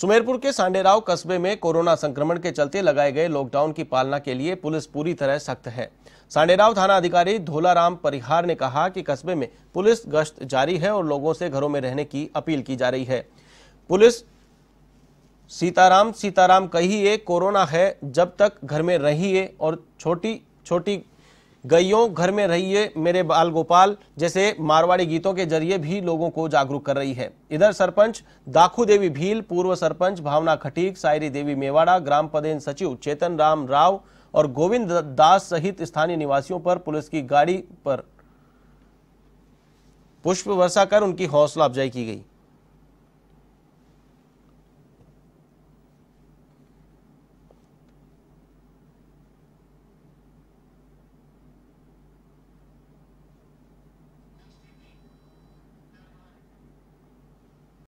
सुमेरपुर के सांडेराव कस्बे में कोरोना संक्रमण के चलते लगाए गए लॉकडाउन की पालना के लिए पुलिस पूरी तरह सख्त है सांडेराव थाना अधिकारी धोलाराम परिहार ने कहा कि कस्बे में पुलिस गश्त जारी है और लोगों से घरों में रहने की अपील की जा रही है पुलिस सीताराम सीताराम कहिए कोरोना है जब तक घर में रहिए और छोटी छोटी गईयों घर में रहिए मेरे बाल गोपाल जैसे मारवाड़ी गीतों के जरिए भी लोगों को जागरूक कर रही है इधर सरपंच दाखू देवी भील पूर्व सरपंच भावना खटीक सायरी देवी मेवाड़ा ग्राम पदेन सचिव चेतन राम राव और गोविंद दास सहित स्थानीय निवासियों पर पुलिस की गाड़ी पर पुष्प वर्षा कर उनकी हौसला अफजाई की गई